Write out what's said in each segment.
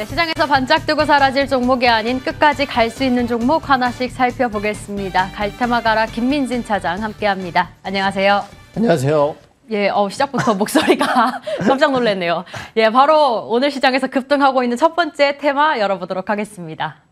네, 시장에서 반짝 뜨고 사라질 종목이 아닌 끝까지 갈 수 있는 종목 하나씩 살펴보겠습니다. 갈테마 가라 김민진 차장 함께합니다. 안녕하세요. 안녕하세요. 예, 어, 시작부터 목소리가 깜짝 놀랐네요. 예, 바로 오늘 시장에서 급등하고 있는 첫 번째 테마 열어보도록 하겠습니다.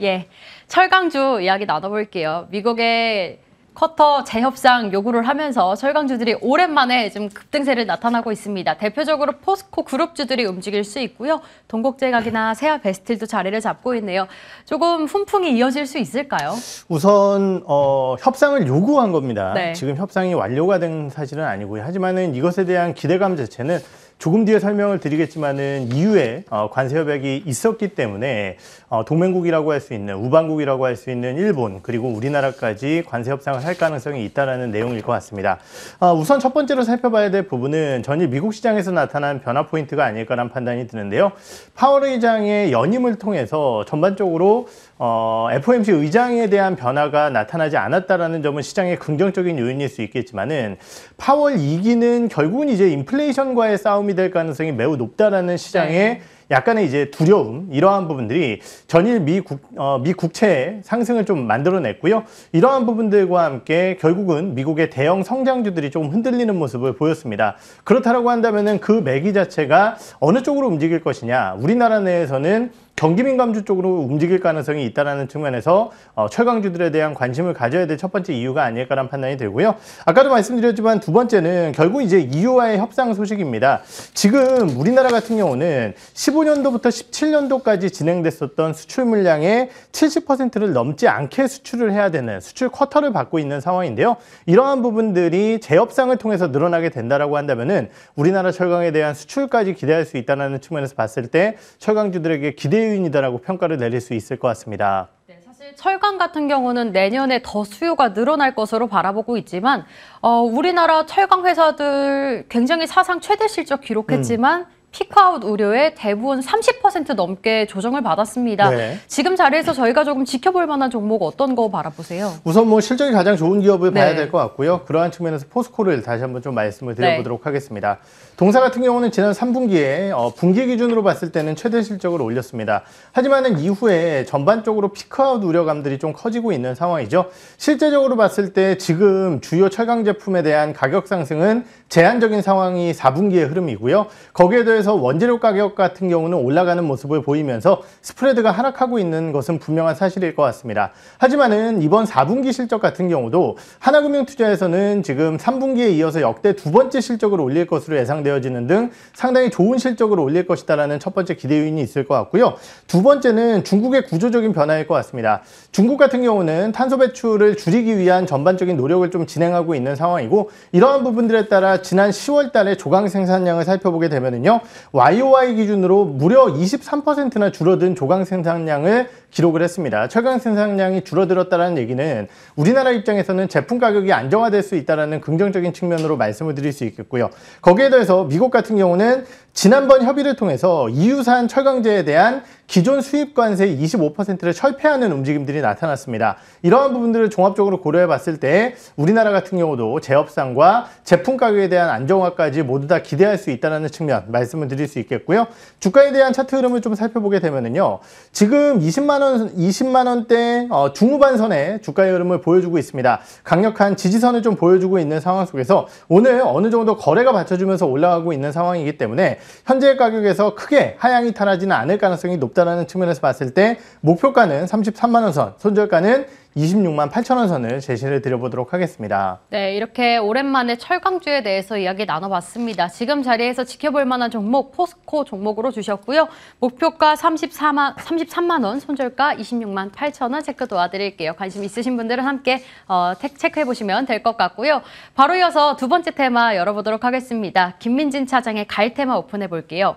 예, 철강주 이야기 나눠볼게요. 미국의 커터 재협상 요구를 하면서 철강주들이 오랜만에 좀 급등세를 나타나고 있습니다. 대표적으로 포스코 그룹주들이 움직일 수 있고요. 동국제각이나 세아 베스틸도 자리를 잡고 있네요. 조금 훈풍이 이어질 수 있을까요? 우선 어, 협상을 요구한 겁니다. 네. 지금 협상이 완료가 된 사실은 아니고요. 하지만 이것에 대한 기대감 자체는 조금 뒤에 설명을 드리겠지만은 이후에 어, 관세 협약이 있었기 때문에 어, 동맹국이라고 할 수 있는 우방국이라고 할 수 있는 일본 그리고 우리나라까지 관세 협상을 할 가능성이 있다라는 내용일 것 같습니다. 어, 우선 첫 번째로 살펴봐야 될 부분은 전일 미국 시장에서 나타난 변화 포인트가 아닐까라 판단이 드는데요. 파월 의장의 연임을 통해서 전반적으로 어, FOMC 의장에 대한 변화가 나타나지 않았다라는 점은 시장의 긍정적인 요인일 수 있겠지만은 파월 2기는 결국은 이제 인플레이션과의 싸움이 될 가능성이 매우 높다라는 시장의 네. 약간의 이제 두려움 이러한 부분들이 전일 미, 국, 어, 미 국채의 상승을 좀 만들어냈고요. 이러한 부분들과 함께 결국은 미국의 대형 성장주들이 좀 흔들리는 모습을 보였습니다. 그렇다고 한다면 그 매기 자체가 어느 쪽으로 움직일 것이냐 우리나라 내에서는 경기 민감주 쪽으로 움직일 가능성이 있다는 측면에서 어, 철강주들에 대한 관심을 가져야 될 첫 번째 이유가 아닐까라는 판단이 들고요. 아까도 말씀드렸지만 두 번째는 결국 이제 EU와의 협상 소식입니다. 지금 우리나라 같은 경우는 2015년도부터 17년도까지 진행됐었던 수출 물량의 70%를 넘지 않게 수출을 해야 되는 수출 쿼터를 받고 있는 상황인데요. 이러한 부분들이 제협상을 통해서 늘어나게 된다라고 한다면은 우리나라 철강에 대한 수출까지 기대할 수 있다는 측면에서 봤을 때 철강주들에게 기대 요인이다라고 평가를 내릴 수 있을 것 같습니다. 네, 철강 같은 경우는 내년에 더 수요가 늘어날 것으로 바라보고 있지만 어, 우리나라 철강 회사들 굉장히 사상 최대 실적 기록했지만 음. 피크아웃 우려에 대부분 30% 넘게 조정을 받았습니다. 네. 지금 자리에서 저희가 조금 지켜볼 만한 종목 어떤 거 바라보세요? 우선 뭐 실적이 가장 좋은 기업을 네. 봐야 될 것 같고요. 그러한 측면에서 포스코를 다시 한번 좀 말씀을 네. 드려보도록 네. 하겠습니다. 동사 같은 경우는 지난 3분기에 어, 분기 기준으로 봤을 때는 최대 실적을 올렸습니다. 하지만은 이후에 전반적으로 피크아웃 우려감들이 좀 커지고 있는 상황이죠. 실제적으로 봤을 때 지금 주요 철강 제품에 대한 가격 상승은 제한적인 상황이 4분기의 흐름이고요. 거기에 대해 시장에서 원재료 가격 같은 경우는 올라가는 모습을 보이면서 스프레드가 하락하고 있는 것은 분명한 사실일 것 같습니다. 하지만은 이번 4분기 실적 같은 경우도 하나금융투자에서는 지금 3분기에 이어서 역대 두 번째 실적을 올릴 것으로 예상되어지는 등 상당히 좋은 실적을 올릴 것이다라는 첫 번째 기대 요인이 있을 것 같고요. 두 번째는 중국의 구조적인 변화일 것 같습니다. 중국 같은 경우는 탄소 배출을 줄이기 위한 전반적인 노력을 좀 진행하고 있는 상황이고 이러한 부분들에 따라 지난 10월 달에 조강 생산량을 살펴보게 되면은요. YOY 기준으로 무려 23%나 줄어든 조강 생산량을 기록을 했습니다. 철강 생산량이 줄어들었다는 얘기는 우리나라 입장에서는 제품 가격이 안정화될 수 있다는 긍정적인 측면으로 말씀을 드릴 수 있겠고요. 거기에 더해서 미국 같은 경우는 지난번 협의를 통해서 EU산 철강제에 대한 기존 수입 관세 25%를 철폐하는 움직임들이 나타났습니다. 이러한 부분들을 종합적으로 고려해 봤을 때 우리나라 같은 경우도 제업상과 제품 가격에 대한 안정화까지 모두 다 기대할 수 있다는 측면 말씀을 드릴 수 있겠고요. 주가에 대한 차트 흐름을 좀 살펴보게 되면요. 지금 20만 20만원, 20만원대 어, 중후반 선에 주가의 흐름을 보여주고 있습니다. 강력한 지지선을 좀 보여주고 있는 상황 속에서 오늘 어느 정도 거래가 받쳐주면서 올라가고 있는 상황이기 때문에 현재 가격에서 크게 하향이 탈나지는 않을 가능성이 높다는 측면에서 봤을 때 목표가는 33만원 선, 손절가는 26만 8천 원 선을 제시를 드려보도록 하겠습니다. 네, 이렇게 오랜만에 철강주에 대해서 이야기 나눠봤습니다. 지금 자리에서 지켜볼 만한 종목 포스코 종목으로 주셨고요. 목표가 34만, 33만 원, 손절가 26만 8천 원 체크 도와드릴게요. 관심 있으신 분들은 함께 어, 체크해보시면 될 것 같고요. 바로 이어서 두 번째 테마 열어보도록 하겠습니다. 김민진 차장의 갈 테마 오픈해볼게요.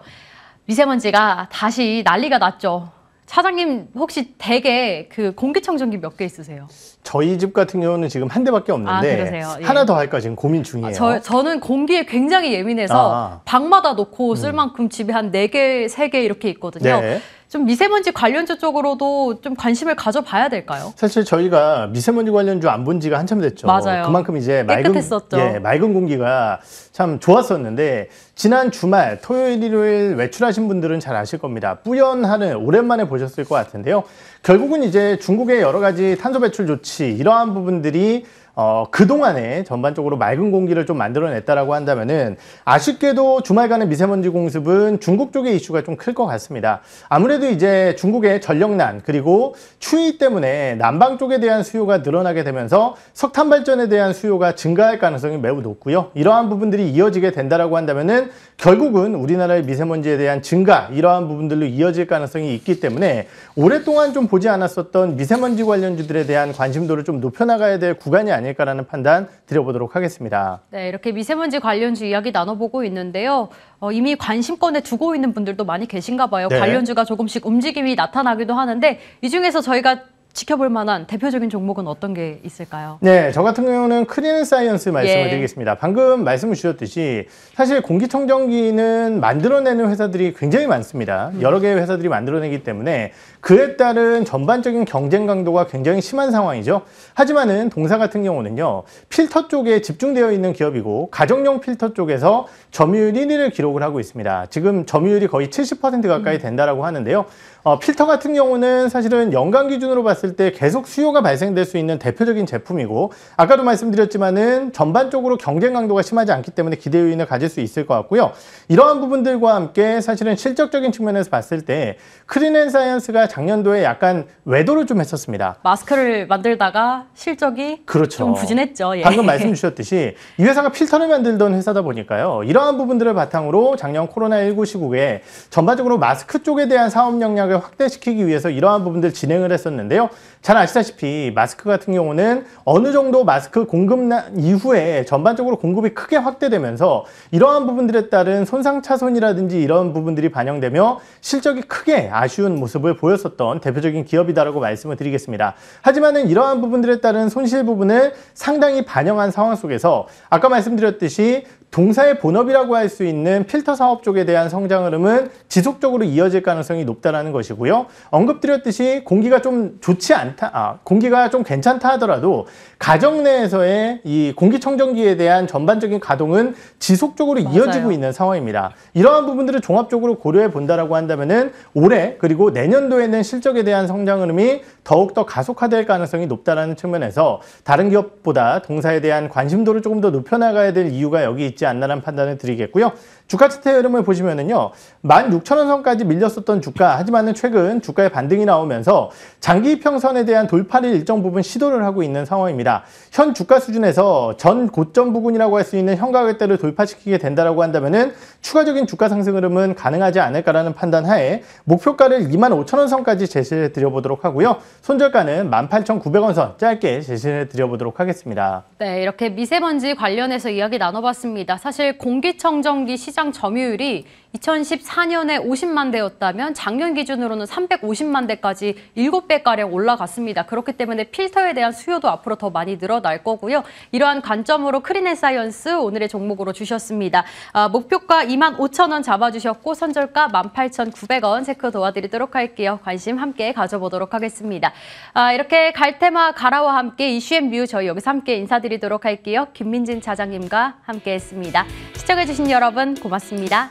미세먼지가 다시 난리가 났죠. 사장님 혹시 댁에 그 공기청정기 몇 개 있으세요? 저희 집 같은 경우는 지금 한 대밖에 아, 없는데 아, 예. 하나 더 할까 지금 고민 중이에요. 아, 저, 저는 공기에 굉장히 예민해서 아. 방마다 놓고 쓸 음. 만큼 집에 한네 개, 세 개 이렇게 있거든요. 네. 좀 미세먼지 관련주 쪽으로도 좀 관심을 가져봐야 될까요? 사실 저희가 미세먼지 관련주 안 본 지가 한참 됐죠. 맞아요. 그만큼 이제 깨끗했었죠. 맑은, 예, 맑은 공기가 참 좋았었는데 지난 주말 토요일 일요일 외출하신 분들은 잘 아실 겁니다. 뿌연 하늘 오랜만에 보셨을 것 같은데요. 결국은 이제 중국의 여러 가지 탄소 배출 조치 이러한 부분들이 어, 그동안에 전반적으로 맑은 공기를 좀 만들어냈다라고 한다면은 아쉽게도 주말간의 미세먼지 공습은 중국 쪽의 이슈가 좀 클 것 같습니다. 아무래도 이제 중국의 전력난 그리고 추위 때문에 난방 쪽에 대한 수요가 늘어나게 되면서 석탄 발전에 대한 수요가 증가할 가능성이 매우 높고요. 이러한 부분들이 이어지게 된다라고 한다면은 결국은 우리나라의 미세먼지에 대한 증가 이러한 부분들로 이어질 가능성이 있기 때문에 오랫동안 좀 보지 않았었던 미세먼지 관련주들에 대한 관심도를 좀 높여나가야 될 구간이 아니 아닐까라는 판단 드려보도록 하겠습니다. 네, 이렇게 미세먼지 관련주 이야기 나눠보고 있는데요. 어, 이미 관심권에 두고 있는 분들도 많이 계신가 봐요. 네. 관련주가 조금씩 움직임이 나타나기도 하는데 이 중에서 저희가 지켜볼 만한 대표적인 종목은 어떤 게 있을까요? 네, 저 같은 경우는 크리는 사이언스 말씀을 예. 드리겠습니다. 방금 말씀을 주셨듯이 사실 공기청정기는 만들어내는 회사들이 굉장히 많습니다. 음. 여러 개의 회사들이 만들어내기 때문에 그에 따른 전반적인 경쟁 강도가 굉장히 심한 상황이죠. 하지만은 동사 같은 경우는요. 필터 쪽에 집중되어 있는 기업이고 가정용 필터 쪽에서 점유율 1위를 기록을 하고 있습니다. 지금 점유율이 거의 70% 가까이 음. 된다라고 하는데요. 어, 필터 같은 경우는 사실은 연간 기준으로 봤을 때 올을때 계속 수요가 발생될 수 있는 대표적인 제품이고 아까도 말씀드렸지만은 전반적으로 경쟁 강도가 심하지 않기 때문에 기대 요인을 가질 수 있을 것 같고요. 이러한 부분들과 함께 사실은 실적적인 측면에서 봤을 때크리넨사이언스가 작년도에 약간 외도를 좀 했었습니다. 마스크를 만들다가 실적이 그렇죠. 좀 부진했죠. 예. 방금 말씀 주셨듯이 이 회사가 필터를 만들던 회사다 보니까요. 이러한 부분들을 바탕으로 작년 코로나19 시국에 전반적으로 마스크 쪽에 대한 사업 역량을 확대시키기 위해서 이러한 부분들 진행을 했었는데요. 잘 아시다시피 마스크 같은 경우는 어느 정도 마스크 공급 이후에 전반적으로 공급이 크게 확대되면서 이러한 부분들에 따른 손상 차손이라든지 이런 부분들이 반영되며 실적이 크게 아쉬운 모습을 보였었던 대표적인 기업이다라고 말씀을 드리겠습니다. 하지만은 이러한 부분들에 따른 손실 부분을 상당히 반영한 상황 속에서 아까 말씀드렸듯이 동사의 본업이라고 할 수 있는 필터 사업 쪽에 대한 성장 흐름은 지속적으로 이어질 가능성이 높다라는 것이고요. 언급드렸듯이 공기가 좀 좋지 않다, 아, 공기가 좀 괜찮다 하더라도 가정 내에서의 이 공기청정기에 대한 전반적인 가동은 지속적으로 맞아요. 이어지고 있는 상황입니다. 이러한 부분들을 종합적으로 고려해 본다라고 한다면은 올해 그리고 내년도에는 실적에 대한 성장 흐름이 더욱더 가속화될 가능성이 높다라는 측면에서 다른 기업보다 동사에 대한 관심도를 조금 더 높여나가야 될 이유가 여기 있지 있지 않나라는 판단을 드리겠고요. 주가 차트 흐름을 보시면은요. 16,000원 선까지 밀렸었던 주가 하지만은 최근 주가의 반등이 나오면서 장기 평선에 대한 돌파를 일정 부분 시도를 하고 있는 상황입니다. 현 주가 수준에서 전 고점 부근이라고 할 수 있는 현가격대를 돌파시키게 된다라고 한다면은 추가적인 주가 상승 흐름은 가능하지 않을까라는 판단 하에 목표가를 25,000원 선까지 제시해 드려 보도록 하고요. 손절가는 18,900원 선 짧게 제시해 드려 보도록 하겠습니다. 네, 이렇게 미세먼지 관련해서 이야기 나눠봤습니다. 사실 공기청정기 시장 점유율이 2014년에 50만 대였다면 작년 기준으로는 350만 대까지 7배가량 올라갔습니다. 그렇기 때문에 필터에 대한 수요도 앞으로 더 많이 늘어날 거고요. 이러한 관점으로 크리네 사이언스 오늘의 종목으로 주셨습니다. 아, 목표가 2만 5천 원 잡아주셨고 선절가 18,900원 체크 도와드리도록 할게요. 관심 함께 가져보도록 하겠습니다. 아, 이렇게 갈테마 가라와 함께 이슈앤뷰 저희 여기서 함께 인사드리도록 할게요. 김민진 차장님과 함께했습니다. 시청해주신 여러분 고맙습니다.